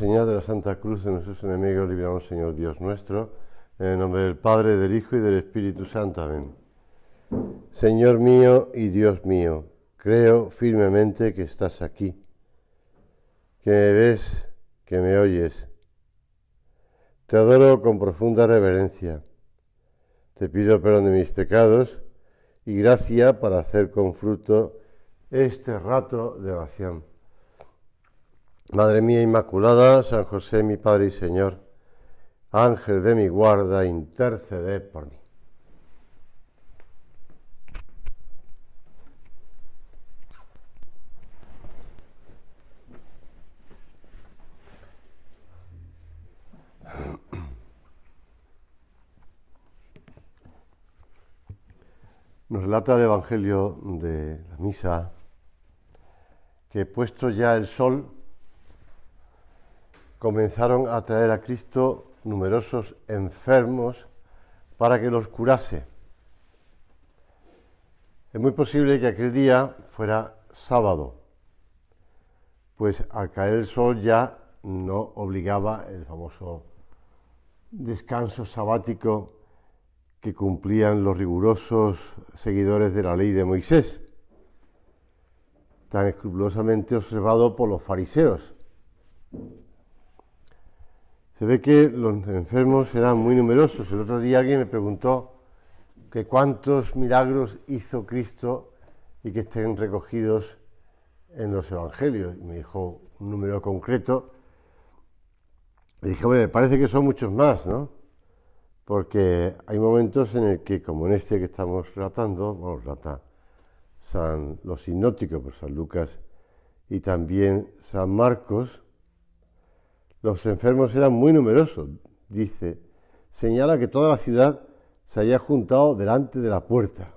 señal de la Santa Cruz de nuestros enemigos, libramos, Señor Dios nuestro, en el nombre del Padre, del Hijo y del Espíritu Santo. Amén. Señor mío y Dios mío, creo firmemente que estás aquí, que me ves, que me oyes. Te adoro con profunda reverencia. Te pido perdón de mis pecados y gracia para hacer con fruto este rato de oración. Madre mía Inmaculada, San José, mi Padre y Señor, Ángel de mi guarda, intercede por mí. Nos relata el Evangelio de la Misa que puesto ya el sol comenzaron a traer a Cristo numerosos enfermos para que los curase. Es muy posible que aquel día fuera sábado, pues al caer el sol ya no obligaba el famoso descanso sabático que cumplían los rigurosos seguidores de la ley de Moisés, tan escrupulosamente observado por los fariseos. Se ve que los enfermos eran muy numerosos. El otro día alguien me preguntó que cuántos milagros hizo Cristo y que estén recogidos en los evangelios. Y me dijo un número concreto. Le dije, bueno, me parece que son muchos más, ¿no? Porque hay momentos en el que, como en este que estamos relatando, vamos San, los sinóticos, por pues, San Lucas, y también San Marcos, los enfermos eran muy numerosos, dice. Señala que toda la ciudad se había juntado delante de la puerta.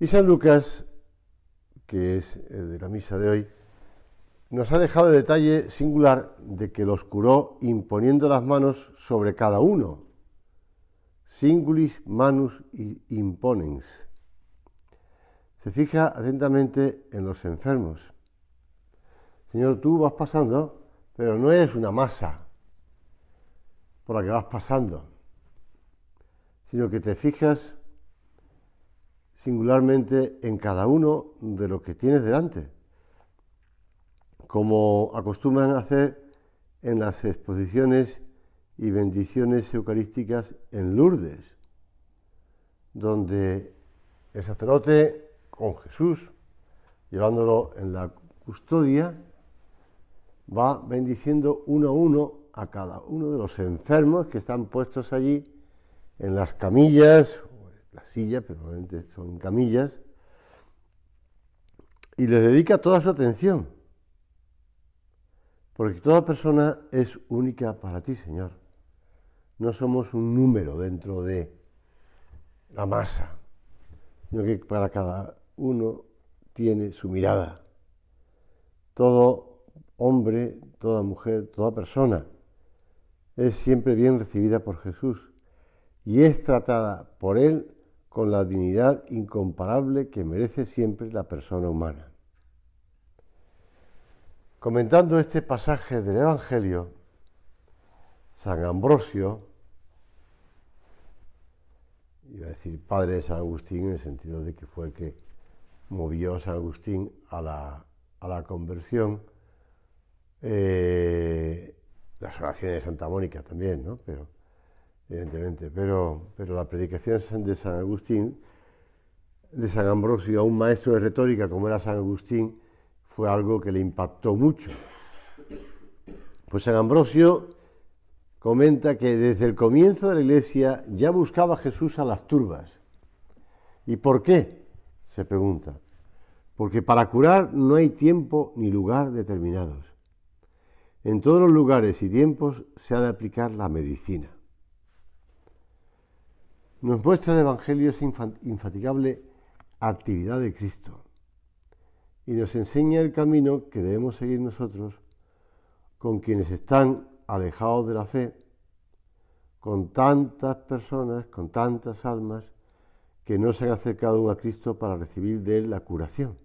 Y San Lucas, que es eh, de la misa de hoy, nos ha dejado el detalle singular de que los curó imponiendo las manos sobre cada uno. Singulis manus imponens. Se fija atentamente en los enfermos. Señor, tú vas pasando, pero no eres una masa por la que vas pasando, sino que te fijas singularmente en cada uno de los que tienes delante, como acostumbran a hacer en las exposiciones y bendiciones eucarísticas en Lourdes, donde el sacerdote con Jesús, llevándolo en la custodia, va bendiciendo uno a uno a cada uno de los enfermos que están puestos allí en las camillas, en las sillas, pero son camillas, y les dedica toda su atención, porque toda persona es única para ti, Señor. No somos un número dentro de la masa, sino que para cada uno tiene su mirada. Todo hombre, toda mujer, toda persona, es siempre bien recibida por Jesús y es tratada por Él con la dignidad incomparable que merece siempre la persona humana. Comentando este pasaje del Evangelio, San Ambrosio, iba a decir padre de San Agustín en el sentido de que fue el que movió a San Agustín a la, a la conversión, eh, las oraciones de Santa Mónica también, ¿no? Pero, evidentemente, pero, pero la predicación de San Agustín, de San Ambrosio, a un maestro de retórica como era San Agustín, fue algo que le impactó mucho. Pues San Ambrosio comenta que desde el comienzo de la iglesia ya buscaba Jesús a las turbas. ¿Y por qué? se pregunta. Porque para curar no hay tiempo ni lugar determinados. En todos los lugares y tiempos se ha de aplicar la medicina. Nos muestra el Evangelio esa infatigable actividad de Cristo y nos enseña el camino que debemos seguir nosotros con quienes están alejados de la fe, con tantas personas, con tantas almas que no se han acercado a Cristo para recibir de Él la curación.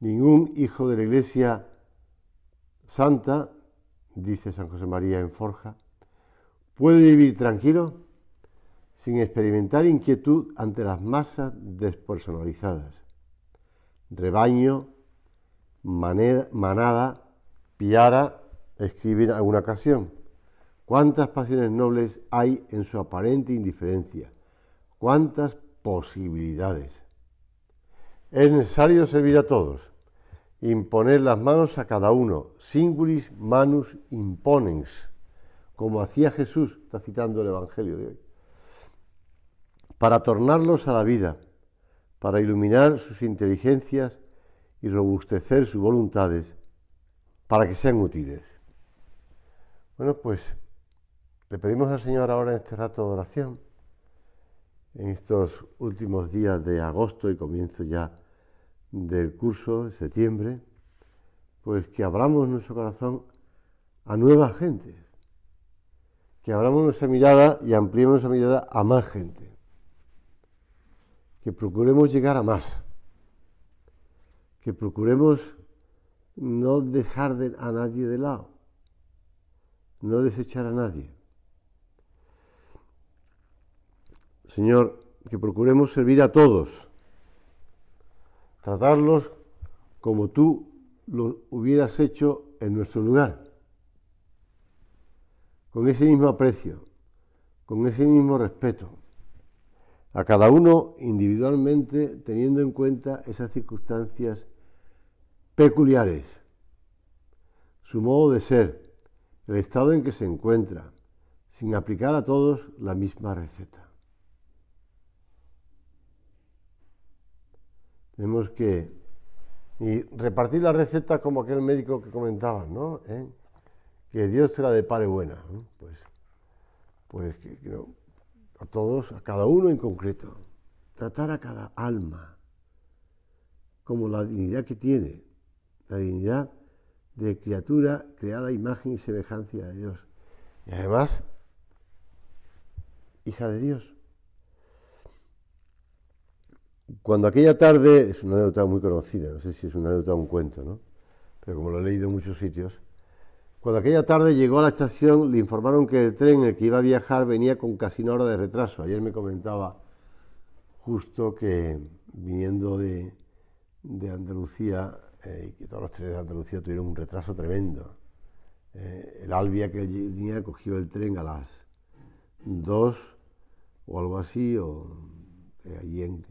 Ningún hijo de la Iglesia Santa, dice San José María en Forja, puede vivir tranquilo sin experimentar inquietud ante las masas despersonalizadas, rebaño, manada, piara, escribir en alguna ocasión. ¿Cuántas pasiones nobles hay en su aparente indiferencia? ¿Cuántas posibilidades? Es necesario servir a todos imponer las manos a cada uno, singulis manus imponens, como hacía Jesús, está citando el Evangelio de hoy, para tornarlos a la vida, para iluminar sus inteligencias y robustecer sus voluntades, para que sean útiles. Bueno, pues le pedimos al Señor ahora en este rato de oración, en estos últimos días de agosto y comienzo ya del curso de septiembre, pues que abramos nuestro corazón a nueva gente que abramos nuestra mirada y ampliemos nuestra mirada a más gente, que procuremos llegar a más, que procuremos no dejar a nadie de lado, no desechar a nadie. Señor, que procuremos servir a todos tratarlos como tú lo hubieras hecho en nuestro lugar, con ese mismo aprecio, con ese mismo respeto, a cada uno individualmente teniendo en cuenta esas circunstancias peculiares, su modo de ser, el estado en que se encuentra, sin aplicar a todos la misma receta. Tenemos que y repartir la receta como aquel médico que comentaba, ¿no? ¿Eh? Que Dios te la depare buena. Pues, pues que, a todos, a cada uno en concreto. Tratar a cada alma como la dignidad que tiene, la dignidad de criatura creada a imagen y semejanza de Dios. Y además, hija de Dios. Cuando aquella tarde, es una anécdota muy conocida, no sé si es una anécdota o un cuento, ¿no? Pero como lo he leído en muchos sitios, cuando aquella tarde llegó a la estación, le informaron que el tren en el que iba a viajar venía con casi una hora de retraso. Ayer me comentaba justo que viniendo de, Andalucía, eh, y que todos los trenes de Andalucía tuvieron un retraso tremendo. Eh, el Albia que venía cogió el tren a las 2 o algo así, o eh, allí en,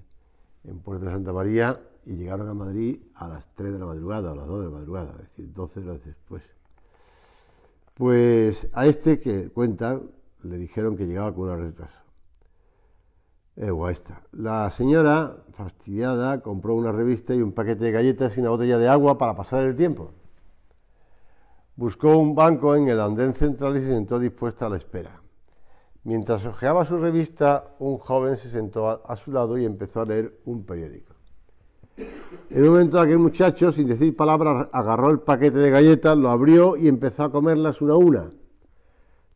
en Puerto de Santa María y llegaron a Madrid a las 3 de la madrugada, a las 2 de la madrugada, es decir, 12 horas después. Pues a este que cuenta, le dijeron que llegaba con un retraso. Eh, la señora, fastidiada, compró una revista y un paquete de galletas y una botella de agua para pasar el tiempo. Buscó un banco en el andén central y se sentó dispuesta a la espera. Mientras hojeaba su revista, un joven se sentó a, su lado y empezó a leer un periódico. En un momento aquel muchacho, sin decir palabras, agarró el paquete de galletas, lo abrió y empezó a comerlas una a una.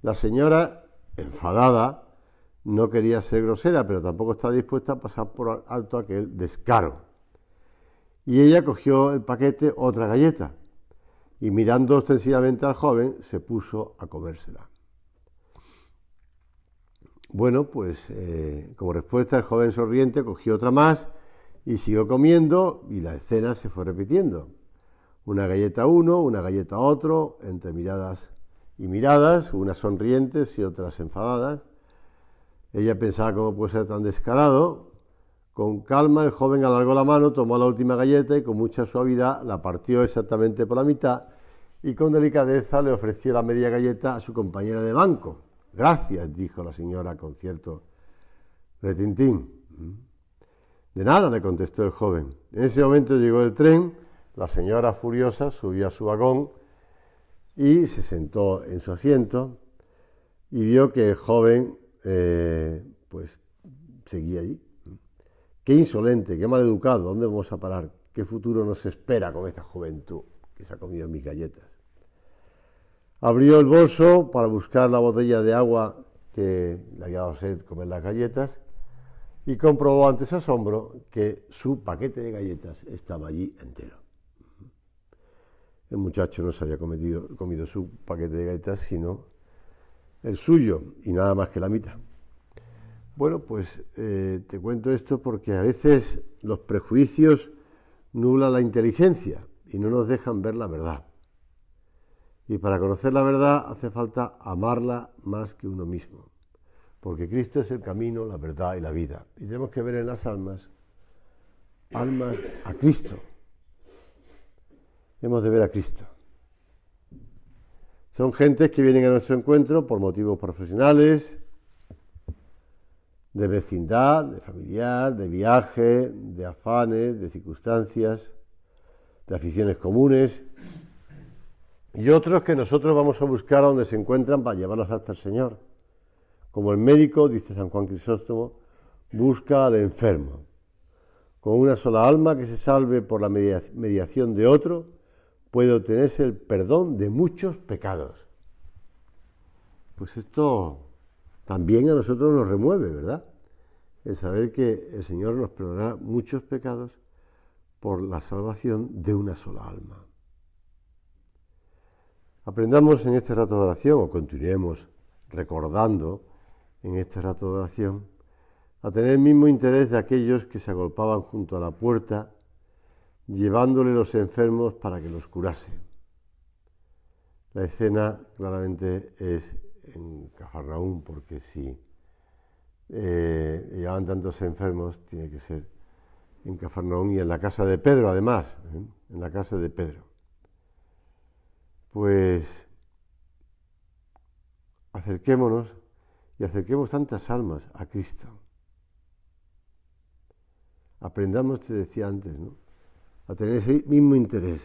La señora, enfadada, no quería ser grosera, pero tampoco estaba dispuesta a pasar por alto aquel descaro. Y ella cogió el paquete otra galleta y mirando ostensivamente al joven se puso a comérsela. Bueno, pues eh, como respuesta el joven sonriente cogió otra más y siguió comiendo y la escena se fue repitiendo. Una galleta uno, una galleta otro, entre miradas y miradas, unas sonrientes y otras enfadadas. Ella pensaba cómo puede ser tan descarado. Con calma el joven alargó la mano, tomó la última galleta y con mucha suavidad la partió exactamente por la mitad y con delicadeza le ofreció la media galleta a su compañera de banco. Gracias, dijo la señora con cierto retintín. De nada, le contestó el joven. En ese momento llegó el tren, la señora furiosa subió a su vagón y se sentó en su asiento y vio que el joven eh, pues seguía allí. Qué insolente, qué maleducado, ¿dónde vamos a parar? ¿Qué futuro nos espera con esta juventud que se ha comido mis galletas? Abrió el bolso para buscar la botella de agua que le había dado sed comer las galletas y comprobó ante su asombro que su paquete de galletas estaba allí entero. El muchacho no se había comido su paquete de galletas, sino el suyo y nada más que la mitad. Bueno, pues eh, te cuento esto porque a veces los prejuicios nublan la inteligencia y no nos dejan ver la verdad. Y para conocer la verdad hace falta amarla más que uno mismo, porque Cristo es el camino, la verdad y la vida. Y tenemos que ver en las almas, almas a Cristo. Hemos de ver a Cristo. Son gentes que vienen a nuestro encuentro por motivos profesionales, de vecindad, de familiar, de viaje, de afanes, de circunstancias, de aficiones comunes y otros que nosotros vamos a buscar a donde se encuentran para llevarlos hasta el Señor. Como el médico, dice San Juan Crisóstomo, busca al enfermo. Con una sola alma que se salve por la mediación de otro, puede obtenerse el perdón de muchos pecados. Pues esto también a nosotros nos remueve, ¿verdad? El saber que el Señor nos perdonará muchos pecados por la salvación de una sola alma. Aprendamos en este rato de oración, o continuemos recordando en este rato de oración, a tener el mismo interés de aquellos que se agolpaban junto a la puerta, llevándole los enfermos para que los curase. La escena claramente es en Cafarnaún, porque si eh, llevaban tantos enfermos, tiene que ser en Cafarnaún y en la casa de Pedro, además, ¿eh? en la casa de Pedro pues acerquémonos y acerquemos tantas almas a Cristo. Aprendamos, te decía antes, ¿no? a tener ese mismo interés,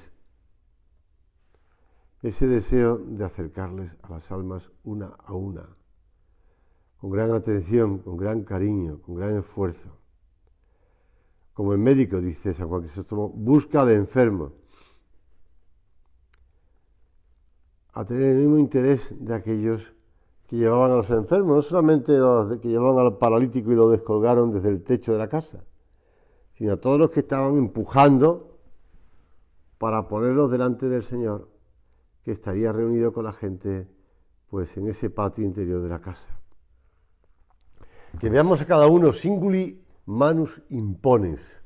ese deseo de acercarles a las almas una a una, con gran atención, con gran cariño, con gran esfuerzo. Como el médico dice San Juan Cristóbal, busca al enfermo a tener el mismo interés de aquellos que llevaban a los enfermos, no solamente los que llevaban al paralítico y lo descolgaron desde el techo de la casa, sino a todos los que estaban empujando para ponerlos delante del Señor, que estaría reunido con la gente pues en ese patio interior de la casa. Que veamos a cada uno singuli manus impones,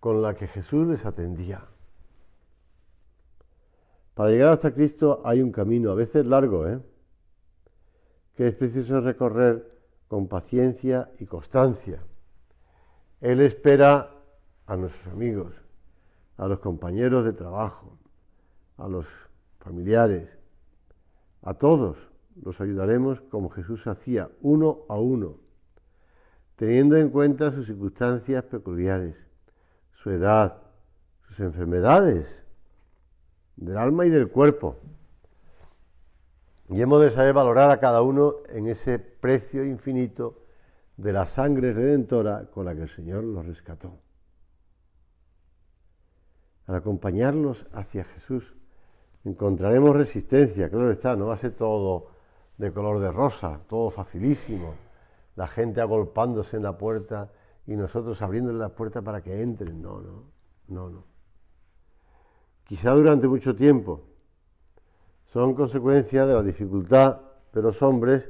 con la que Jesús les atendía. Para llegar hasta Cristo hay un camino, a veces largo, ¿eh? que es preciso recorrer con paciencia y constancia. Él espera a nuestros amigos, a los compañeros de trabajo, a los familiares, a todos los ayudaremos como Jesús hacía, uno a uno, teniendo en cuenta sus circunstancias peculiares, su edad, sus enfermedades del alma y del cuerpo. Y hemos de saber valorar a cada uno en ese precio infinito de la sangre redentora con la que el Señor los rescató. Al acompañarlos hacia Jesús encontraremos resistencia, claro está, no va a ser todo de color de rosa, todo facilísimo, la gente agolpándose en la puerta y nosotros abriéndole la puerta para que entren. No, no, no, no quizá durante mucho tiempo, son consecuencia de la dificultad de los hombres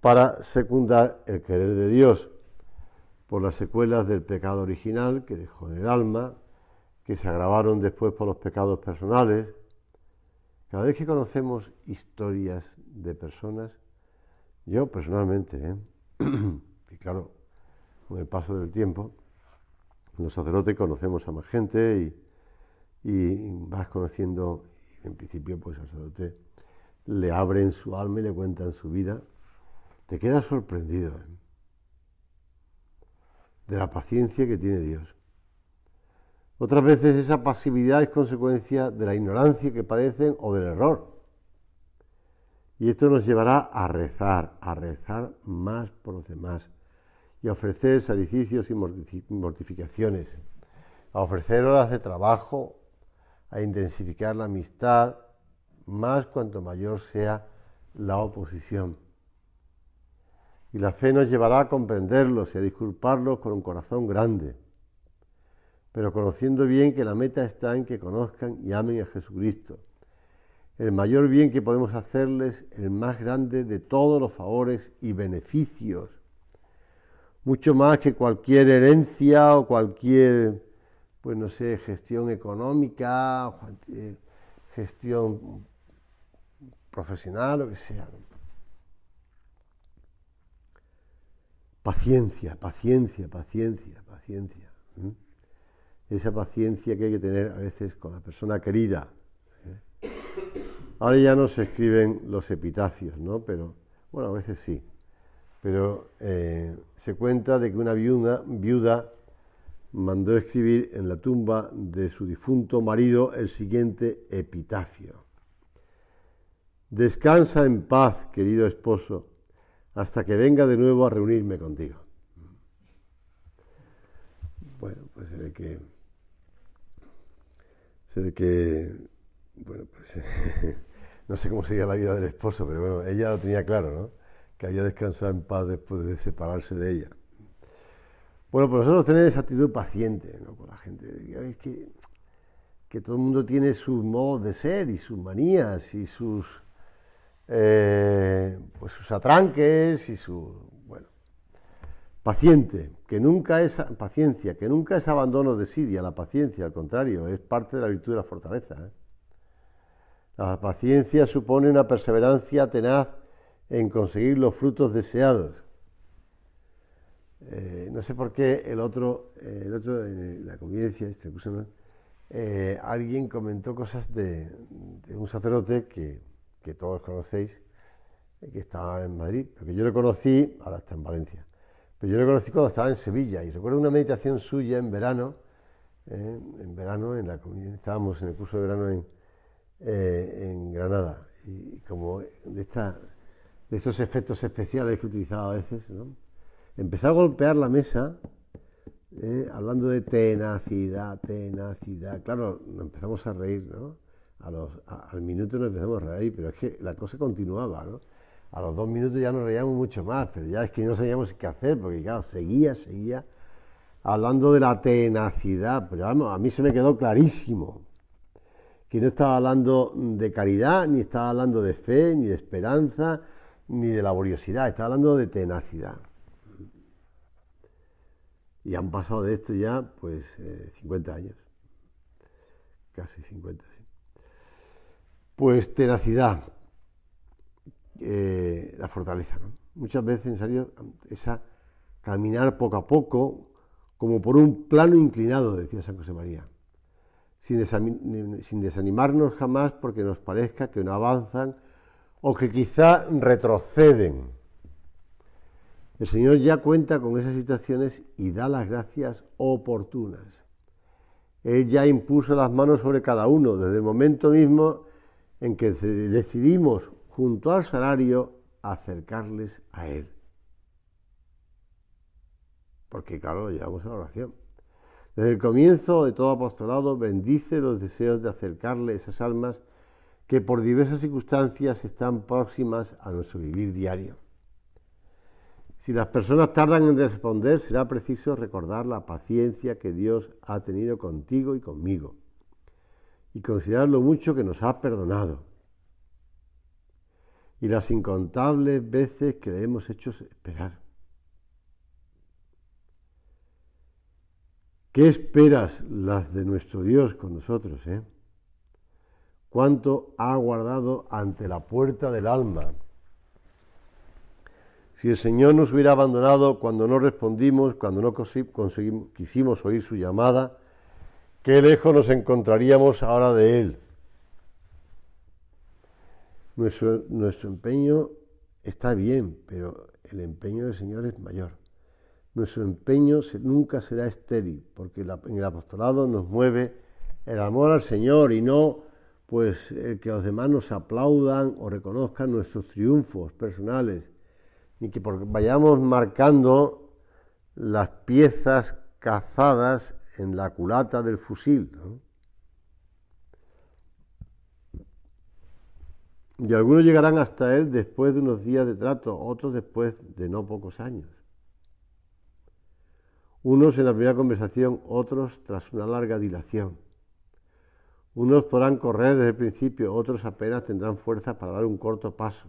para secundar el querer de Dios por las secuelas del pecado original que dejó en el alma, que se agravaron después por los pecados personales. Cada vez que conocemos historias de personas, yo personalmente, ¿eh? y claro, con el paso del tiempo, los sacerdotes conocemos a más gente y y vas conociendo, en principio pues al sacerdote le abren su alma y le cuentan su vida, te quedas sorprendido ¿eh? de la paciencia que tiene Dios. Otras veces esa pasividad es consecuencia de la ignorancia que padecen o del error. Y esto nos llevará a rezar, a rezar más por los demás y a ofrecer sacrificios y mortificaciones, a ofrecer horas de trabajo a intensificar la amistad, más cuanto mayor sea la oposición. Y la fe nos llevará a comprenderlos y a disculparlos con un corazón grande, pero conociendo bien que la meta está en que conozcan y amen a Jesucristo. El mayor bien que podemos hacerles, el más grande de todos los favores y beneficios, mucho más que cualquier herencia o cualquier pues no sé, gestión económica, eh, gestión profesional, lo que sea. Paciencia, paciencia, paciencia, paciencia. Esa paciencia que hay que tener a veces con la persona querida. ¿eh? Ahora ya no se escriben los epitafios, ¿no? Pero, bueno, a veces sí. Pero eh, se cuenta de que una viuda mandó escribir en la tumba de su difunto marido el siguiente epitafio. Descansa en paz, querido esposo, hasta que venga de nuevo a reunirme contigo. Bueno, pues se ve que... Se ve que... Bueno, pues... no sé cómo sería la vida del esposo, pero bueno, ella lo tenía claro, ¿no? Que había descansado en paz después de separarse de ella. Bueno, pues nosotros tenemos esa actitud paciente ¿no? con la gente. Es que, todo el mundo tiene sus modos de ser y sus manías y sus, eh, pues sus atranques y su... Bueno, paciente, que nunca es paciencia, que nunca es abandono de Sidia, la paciencia, al contrario, es parte de la virtud de la fortaleza. ¿eh? La paciencia supone una perseverancia tenaz en conseguir los frutos deseados eh, no sé por qué el otro, eh, el otro en la convivencia, este eh, alguien comentó cosas de, un sacerdote que, todos conocéis, que estaba en Madrid, porque yo lo conocí, ahora está en Valencia, pero yo lo conocí cuando estaba en Sevilla y recuerdo una meditación suya en verano, en verano, en la estábamos en el curso de verano en, Granada y, como de, de estos efectos especiales que utilizaba a veces, ¿no? Empezó a golpear la mesa, eh, hablando de tenacidad, tenacidad. Claro, nos empezamos a reír, ¿no? al minuto nos empezamos a reír, pero es que la cosa continuaba, ¿no? A los dos minutos ya nos reíamos mucho más, pero ya es que no sabíamos qué hacer, porque claro, seguía, seguía hablando de la tenacidad, pero vamos, a mí se me quedó clarísimo que no estaba hablando de caridad, ni estaba hablando de fe, ni de esperanza, ni de laboriosidad, estaba hablando de tenacidad. Y han pasado de esto ya, pues, 50 eh, años. Casi 50, Pues tenacidad, eh, la fortaleza. Muchas veces, en serio, esa caminar poco a poco, como por un plano inclinado, decía San José María, sin desanimarnos jamás porque nos parezca que no avanzan o que quizá retroceden el Señor ya cuenta con esas situaciones y da las gracias oportunas. Él ya impuso las manos sobre cada uno desde el momento mismo en que decidimos, junto al salario, acercarles a Él. Porque claro, lo llevamos a la oración. Desde el comienzo de todo apostolado bendice los deseos de acercarle esas almas que por diversas circunstancias están próximas a nuestro vivir diario. Si las personas tardan en responder, será preciso recordar la paciencia que Dios ha tenido contigo y conmigo y considerar lo mucho que nos ha perdonado y las incontables veces que le hemos hecho esperar. ¿Qué esperas las de nuestro Dios con nosotros? Eh? ¿Cuánto ha guardado ante la puerta del alma? Si el Señor nos hubiera abandonado cuando no respondimos, cuando no conseguimos, quisimos oír su llamada, qué lejos nos encontraríamos ahora de Él. Nuestro, nuestro empeño está bien, pero el empeño del Señor es mayor. Nuestro empeño nunca será estéril, porque en el apostolado nos mueve el amor al Señor y no pues el que los demás nos aplaudan o reconozcan nuestros triunfos personales ni que vayamos marcando las piezas cazadas en la culata del fusil. Y algunos llegarán hasta él después de unos días de trato, otros después de no pocos años. Unos en la primera conversación, otros tras una larga dilación. Unos podrán correr desde el principio, otros apenas tendrán fuerza para dar un corto paso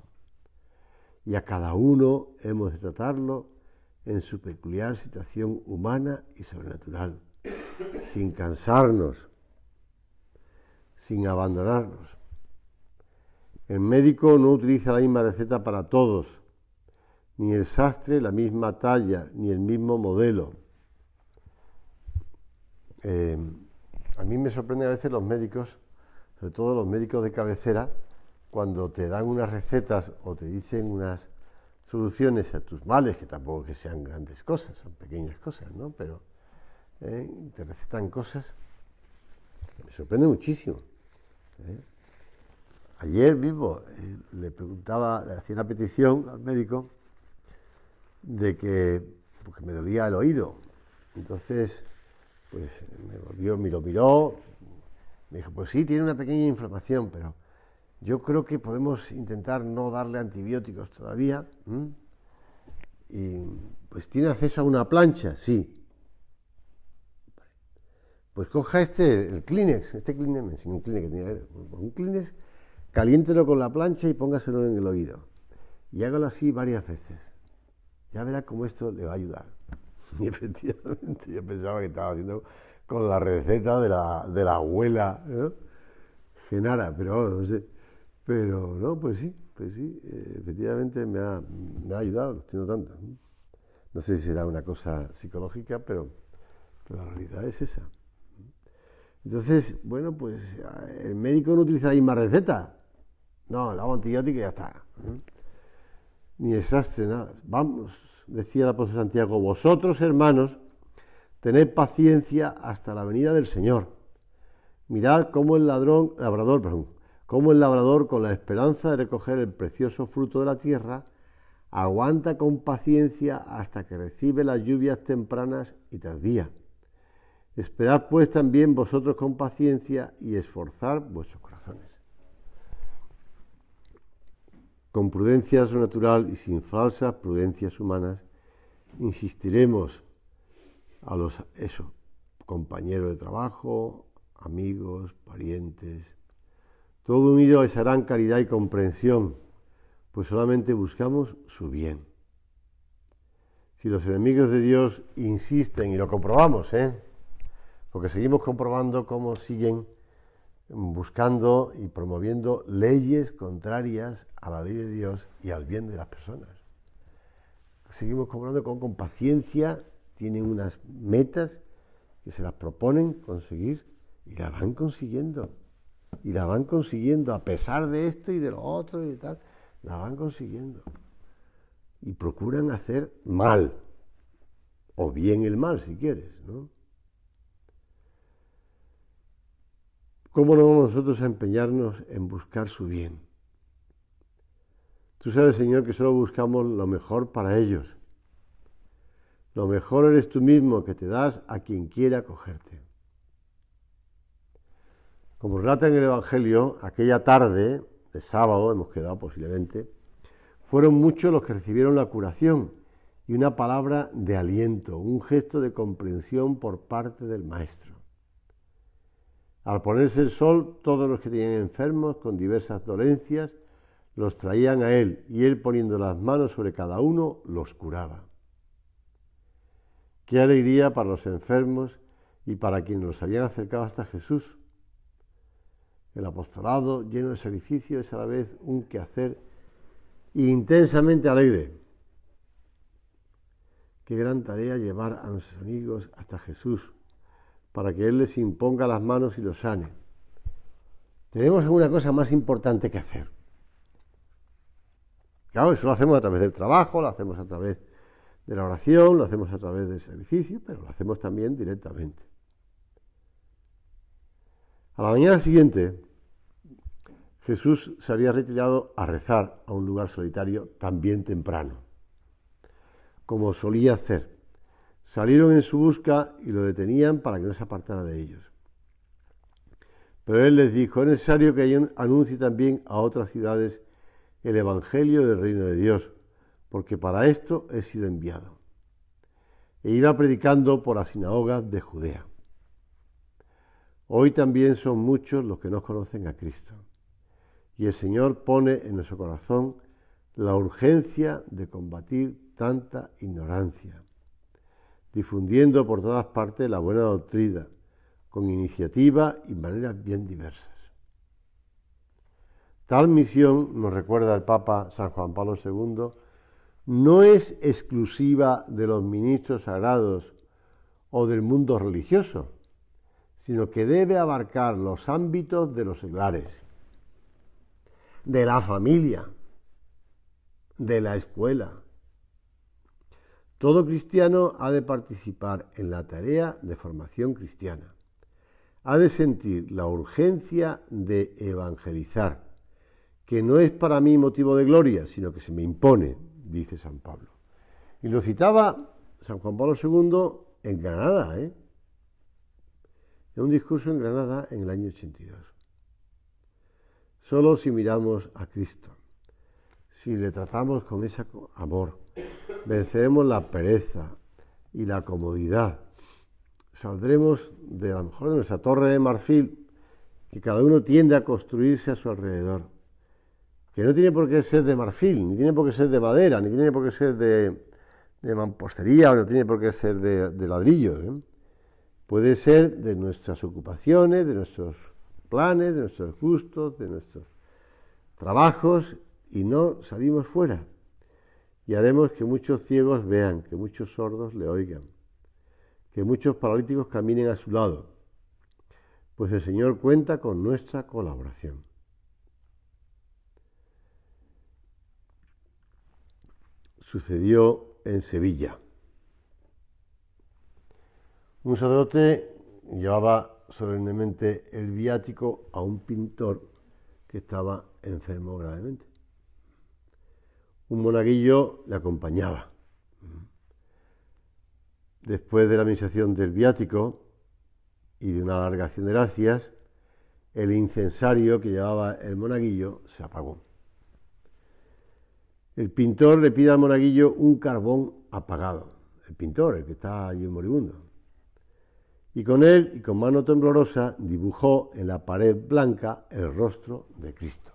y a cada uno hemos de tratarlo en su peculiar situación humana y sobrenatural, sin cansarnos, sin abandonarnos. El médico no utiliza la misma receta para todos, ni el sastre la misma talla, ni el mismo modelo. Eh, a mí me sorprende a veces los médicos, sobre todo los médicos de cabecera, cuando te dan unas recetas o te dicen unas soluciones a tus males, que tampoco que sean grandes cosas, son pequeñas cosas, ¿no? Pero eh, te recetan cosas que me sorprende muchísimo. ¿eh? Ayer mismo eh, le preguntaba, le hacía una petición al médico de que porque pues, me dolía el oído. Entonces, pues me volvió, me lo miró, me dijo, pues sí, tiene una pequeña inflamación, pero yo creo que podemos intentar no darle antibióticos todavía. Y, pues tiene acceso a una plancha, sí. Pues coja este, el Kleenex, este Kleenex, un Kleenex, un Kleenex, caliéntelo con la plancha y póngaselo en el oído. Y hágalo así varias veces. Ya verá cómo esto le va a ayudar. Y efectivamente, yo pensaba que estaba haciendo con la receta de la, abuela Genara, pero no sé. Pero no, pues sí, pues sí, eh, efectivamente me ha, ayudado, lo estoy notando. No sé si será una cosa psicológica, pero la realidad es esa. Entonces, bueno, pues eh, el médico no utiliza la misma receta. No, la antibiótico y ya está. ¿eh? Ni desastre, nada. Vamos, decía la apóstol Santiago, vosotros hermanos, tened paciencia hasta la venida del Señor. Mirad cómo el ladrón, labrador, perdón, como el labrador, con la esperanza de recoger el precioso fruto de la tierra, aguanta con paciencia hasta que recibe las lluvias tempranas y tardías. Esperad pues también vosotros con paciencia y esforzar vuestros corazones. Con prudencia natural y sin falsas prudencias humanas, insistiremos a los compañeros de trabajo, amigos, parientes, todo unido harán caridad y comprensión, pues solamente buscamos su bien. Si los enemigos de Dios insisten, y lo comprobamos, ¿eh? porque seguimos comprobando cómo siguen buscando y promoviendo leyes contrarias a la ley de Dios y al bien de las personas. Seguimos comprobando cómo con paciencia tienen unas metas que se las proponen conseguir y las van consiguiendo. Y la van consiguiendo a pesar de esto y de lo otro y tal. La van consiguiendo. Y procuran hacer mal. O bien el mal, si quieres, ¿no? ¿Cómo no vamos nosotros a empeñarnos en buscar su bien? Tú sabes, Señor, que solo buscamos lo mejor para ellos. Lo mejor eres tú mismo que te das a quien quiera acogerte. Como relata en el Evangelio, aquella tarde de sábado, hemos quedado posiblemente, fueron muchos los que recibieron la curación y una palabra de aliento, un gesto de comprensión por parte del Maestro. Al ponerse el sol, todos los que tenían enfermos con diversas dolencias los traían a él y él poniendo las manos sobre cada uno los curaba. Qué alegría para los enfermos y para quienes los habían acercado hasta Jesús el apostolado lleno de sacrificio es a la vez un quehacer intensamente alegre. Qué gran tarea llevar a nuestros amigos hasta Jesús para que Él les imponga las manos y los sane. Tenemos alguna cosa más importante que hacer. Claro, eso lo hacemos a través del trabajo, lo hacemos a través de la oración, lo hacemos a través del sacrificio, pero lo hacemos también directamente. A la mañana siguiente, Jesús se había retirado a rezar a un lugar solitario también temprano, como solía hacer. Salieron en su busca y lo detenían para que no se apartara de ellos. Pero él les dijo, es necesario que anuncie también a otras ciudades el Evangelio del Reino de Dios, porque para esto he sido enviado. E iba predicando por la sinagogas de Judea. Hoy también son muchos los que no conocen a Cristo. Y el Señor pone en nuestro corazón la urgencia de combatir tanta ignorancia, difundiendo por todas partes la buena doctrina, con iniciativa y maneras bien diversas. Tal misión, nos recuerda el Papa San Juan Pablo II, no es exclusiva de los ministros sagrados o del mundo religioso sino que debe abarcar los ámbitos de los seglares, de la familia, de la escuela. Todo cristiano ha de participar en la tarea de formación cristiana. Ha de sentir la urgencia de evangelizar, que no es para mí motivo de gloria, sino que se me impone, dice San Pablo. Y lo citaba San Juan Pablo II en Granada, ¿eh? un discurso en Granada en el año 82. Solo si miramos a Cristo, si le tratamos con ese amor, venceremos la pereza y la comodidad. Saldremos de lo mejor de nuestra torre de marfil, que cada uno tiende a construirse a su alrededor, que no tiene por qué ser de marfil, ni tiene por qué ser de madera, ni tiene por qué ser de, mampostería, no tiene por qué ser de, de ladrillo. ¿eh? Puede ser de nuestras ocupaciones, de nuestros planes, de nuestros gustos, de nuestros trabajos y no salimos fuera. Y haremos que muchos ciegos vean, que muchos sordos le oigan, que muchos paralíticos caminen a su lado. Pues el Señor cuenta con nuestra colaboración. Sucedió en Sevilla. Un sacerdote llevaba solemnemente el viático a un pintor que estaba enfermo gravemente. Un monaguillo le acompañaba. Después de la administración del viático y de una larga acción de gracias, el incensario que llevaba el monaguillo se apagó. El pintor le pide al monaguillo un carbón apagado. El pintor, el que está allí moribundo y con él y con mano temblorosa dibujó en la pared blanca el rostro de Cristo.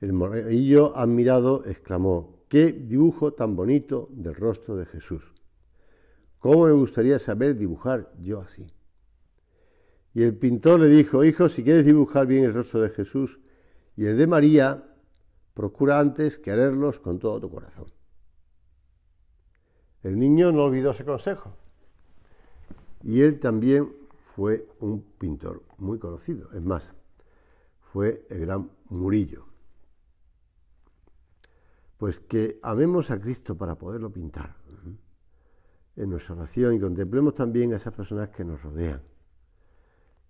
El morillo admirado exclamó, qué dibujo tan bonito del rostro de Jesús. ¿Cómo me gustaría saber dibujar yo así? Y el pintor le dijo, hijo, si quieres dibujar bien el rostro de Jesús y el de María, procura antes quererlos con todo tu corazón. El niño no olvidó ese consejo y él también fue un pintor muy conocido, es más, fue el gran Murillo. Pues que amemos a Cristo para poderlo pintar ¿eh? en nuestra oración y contemplemos también a esas personas que nos rodean.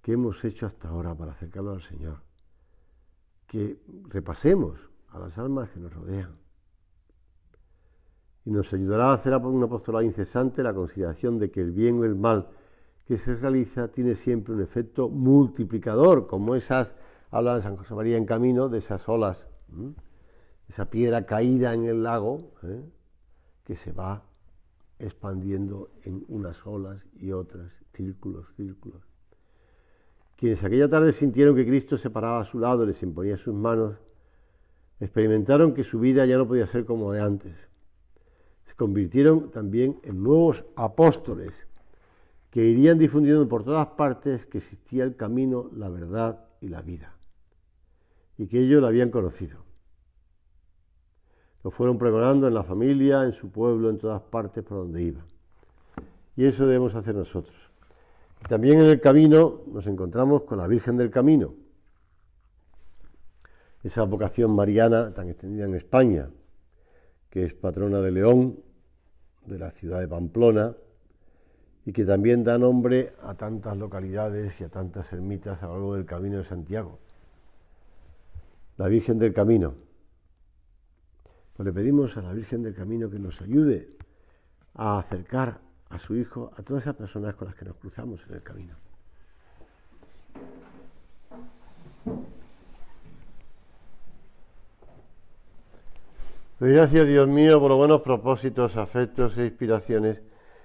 que hemos hecho hasta ahora para acercarnos al Señor? Que repasemos a las almas que nos rodean. Y nos ayudará a hacer una apostolada incesante la consideración de que el bien o el mal que se realiza tiene siempre un efecto multiplicador, como esas, hablan San José María en camino, de esas olas, esa piedra caída en el lago, ¿eh? que se va expandiendo en unas olas y otras, círculos, círculos. Quienes aquella tarde sintieron que Cristo se paraba a su lado, les imponía sus manos, experimentaron que su vida ya no podía ser como de antes. Se convirtieron también en nuevos apóstoles que irían difundiendo por todas partes que existía el camino, la verdad y la vida, y que ellos la habían conocido. Lo fueron pregonando en la familia, en su pueblo, en todas partes por donde iba. Y eso debemos hacer nosotros. También en el camino nos encontramos con la Virgen del Camino, esa vocación mariana tan extendida en España, que es patrona de León, de la ciudad de Pamplona, y que también da nombre a tantas localidades y a tantas ermitas a lo largo del Camino de Santiago. La Virgen del Camino. Pues le pedimos a la Virgen del Camino que nos ayude a acercar a su Hijo a todas esas personas con las que nos cruzamos en el camino. Gracias Dios mío por los buenos propósitos, afectos e inspiraciones